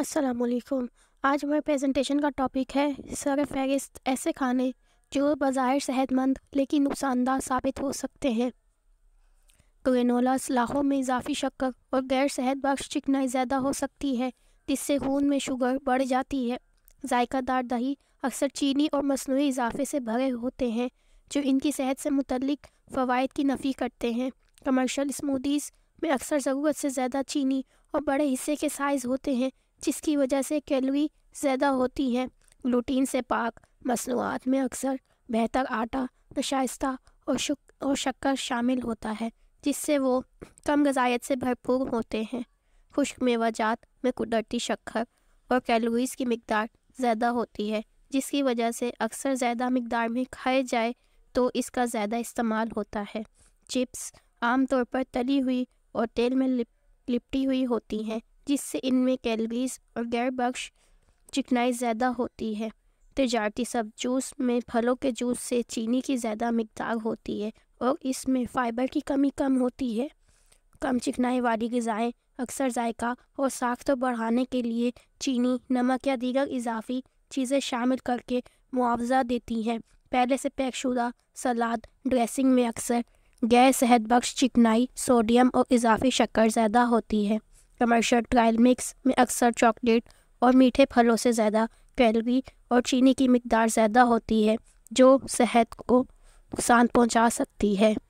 असलकुम आज हमारे प्रेजेंटेशन का टॉपिक है सर फहरिस्त ऐसे खाने जो बाज़ाहिर सेहतमंद लेकिन नुकसानदार साबित हो सकते हैं क्रेनोला सलाखों में इजाफी शक्कर और गैर सेहत बख्श चिकनाई ज़्यादा हो सकती है जिससे खून में शुगर बढ़ जाती है जायकादार दही अक्सर चीनी और मसनू इजाफे से भरे होते हैं जो इनकी सेहत से मुतलक फ़वाद की नफ़ी करते हैं कमर्शल स्मूदीज़ में अक्सर ज़रूरत से ज़्यादा चीनी और बड़े हिस्से के साइज़ होते हैं जिसकी वजह से कैलोरी ज़्यादा होती हैं ग्लूटीन से पाक मसनूआत में अक्सर बेहतर आटा नशाइस्ता और शुक और शक्कर शामिल होता है जिससे वो कम गजायत से भरपूर होते हैं खुश्क मेवाजात में कुदरती शक्कर और कैलोरीज़ की मकदार ज़्यादा होती है जिसकी वजह से अक्सर ज़्यादा मकदार में खाए जाए तो इसका ज़्यादा इस्तेमाल होता है चिप्स आमतौर पर तली हुई और तेल में लिप लिपटी हुई होती हैं जिससे इनमें कैलरीज और गैर बख्श चिकनाई ज़्यादा होती है तजारती सब जूस में फलों के जूस से चीनी की ज़्यादा मकदार होती है और इसमें फ़ाइबर की कमी कम होती है कम चिकनाई वाली गज़ाएँ अक्सर जायका और साख्त तो बढ़ाने के लिए चीनी नमक या दीगर इजाफी चीज़ें शामिल करके मुआवजा देती हैं पहले से पैकशुदा सलाद ड्रेसिंग में अक्सर गैर सेहत बख्श चिकनाई सोडियम और इजाफी शक्कर ज़्यादा होती है कमर्शियल ट्रायल मिक्स में अक्सर चॉकलेट और मीठे फलों से ज़्यादा कैलोरी और चीनी की मकदार ज़्यादा होती है जो सेहत को नुकसान पहुंचा सकती है